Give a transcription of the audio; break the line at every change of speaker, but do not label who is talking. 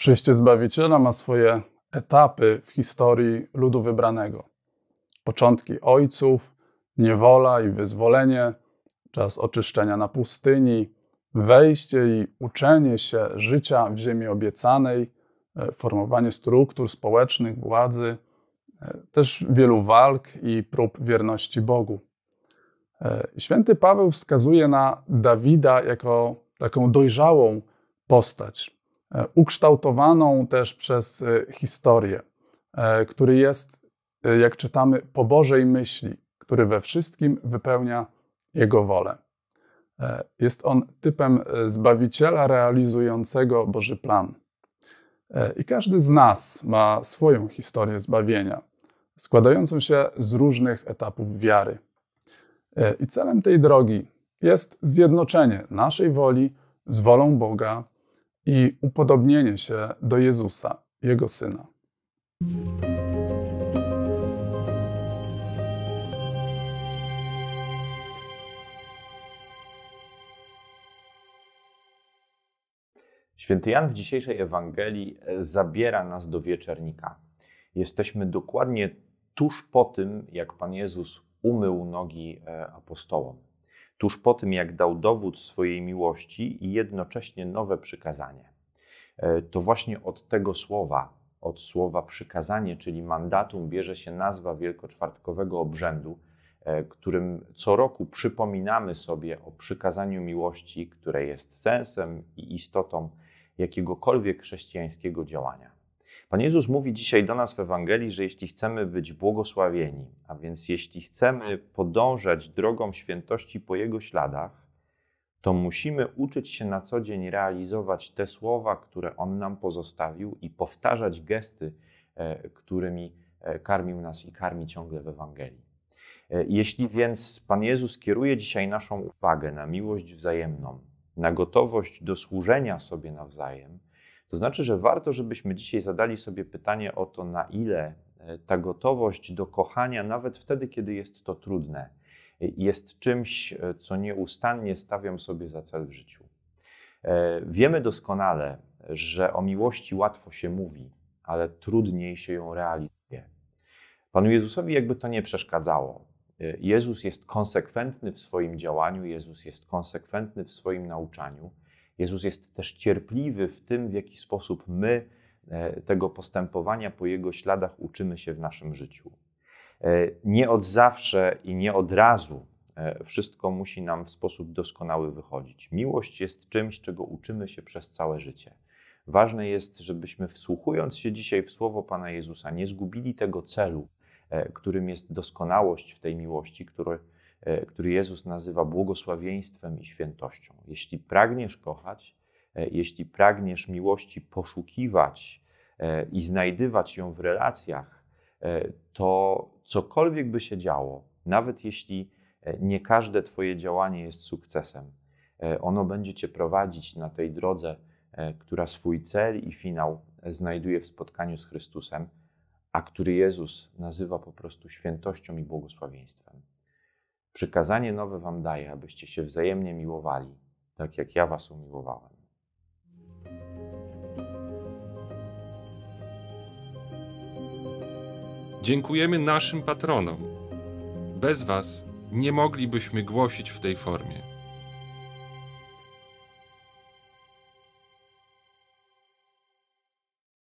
Przyjście Zbawiciela ma swoje etapy w historii ludu wybranego. Początki ojców, niewola i wyzwolenie, czas oczyszczenia na pustyni, wejście i uczenie się życia w ziemi obiecanej, e, formowanie struktur społecznych, władzy, e, też wielu walk i prób wierności Bogu. E, święty Paweł wskazuje na Dawida jako taką dojrzałą postać, E, ukształtowaną też przez e, historię, e, który jest, jak czytamy, po Bożej myśli, który we wszystkim wypełnia Jego wolę. Jest on typem zbawiciela realizującego Boży plan. I każdy z nas ma swoją historię zbawienia, składającą się z różnych etapów wiary. I celem tej drogi jest zjednoczenie naszej woli z wolą Boga i upodobnienie się do Jezusa, Jego Syna.
Święty Jan w dzisiejszej Ewangelii e, zabiera nas do wieczernika. Jesteśmy dokładnie tuż po tym, jak Pan Jezus umył nogi e, apostołom tuż po tym, jak dał dowód swojej miłości i jednocześnie nowe przykazanie. E, to właśnie od tego słowa, od słowa przykazanie, czyli mandatum, bierze się nazwa wielkoczwartkowego obrzędu, e, którym co roku przypominamy sobie o przykazaniu miłości, które jest sensem i istotą jakiegokolwiek chrześcijańskiego działania. Pan Jezus mówi dzisiaj do nas w Ewangelii, że jeśli chcemy być błogosławieni, a więc jeśli chcemy podążać drogą świętości po Jego śladach, to musimy uczyć się na co dzień realizować te słowa, które On nam pozostawił i powtarzać gesty, e, którymi e, karmił nas i karmi ciągle w Ewangelii. E, jeśli więc Pan Jezus kieruje dzisiaj naszą uwagę na miłość wzajemną, na gotowość do służenia sobie nawzajem, to znaczy, że warto, żebyśmy dzisiaj zadali sobie pytanie o to, na ile e, ta gotowość do kochania, nawet wtedy, kiedy jest to trudne, e, jest czymś, e, co nieustannie stawiam sobie za cel w życiu. Wiemy doskonale, że o miłości łatwo się mówi, ale trudniej się ją realizuje. Panu Jezusowi jakby to nie przeszkadzało. Jezus jest konsekwentny w swoim działaniu, Jezus jest konsekwentny w swoim nauczaniu. Jezus jest też cierpliwy w tym, w jaki sposób my e, tego postępowania po Jego śladach uczymy się w naszym życiu. E, nie od zawsze i nie od razu e, wszystko musi nam w sposób doskonały wychodzić. Miłość jest czymś, czego uczymy się przez całe życie. Ważne jest, żebyśmy wsłuchując się dzisiaj w słowo Pana Jezusa, nie zgubili tego celu, którym jest doskonałość w tej miłości, który E, który Jezus nazywa błogosławieństwem i świętością. Jeśli pragniesz kochać, e, jeśli pragniesz miłości poszukiwać e, i znajdywać ją w relacjach, to cokolwiek by się działo, nawet jeśli nie każde Twoje działanie jest sukcesem, ono będzie Cię prowadzić na tej drodze, która swój cel i finał znajduje w spotkaniu z Chrystusem, a który Jezus nazywa po prostu świętością i błogosławieństwem. Przykazanie nowe wam daję, abyście się wzajemnie miłowali, tak jak ja was umiłowałem. Dziękujemy naszym patronom. Bez was nie moglibyśmy głosić w tej formie.